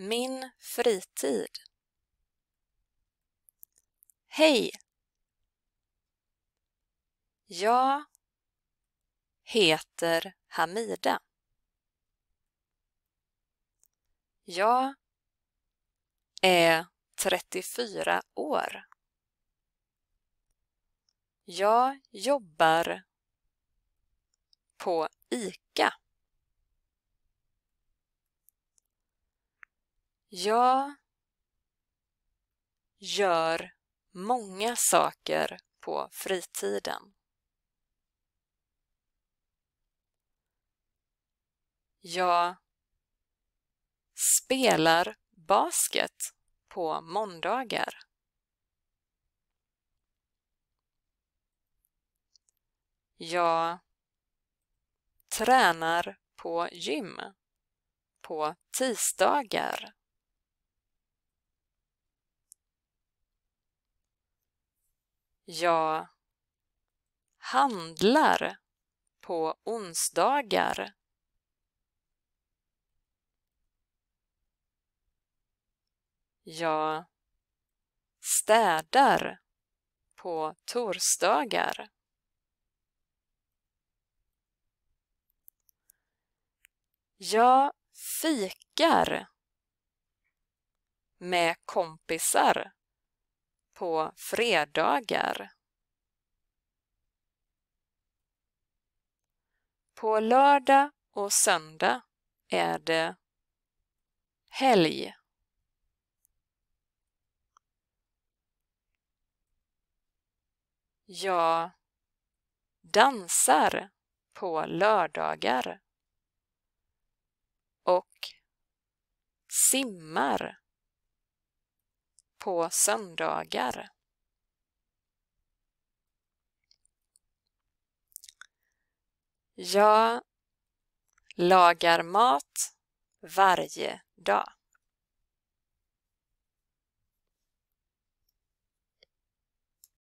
Min fritid. Hej! Jag heter Hamida. Jag är 34 år. Jag jobbar på ICA. Jag gör många saker på fritiden. Jag spelar basket på måndagar. Jag tränar på gym på tisdagar. Jag handlar på onsdagar. Jag städar på torsdagar. Jag fikar med kompisar på fredagar. På lördag och söndag är det helg. Jag dansar på lördagar och simmar på söndagar. Jag lagar mat varje dag.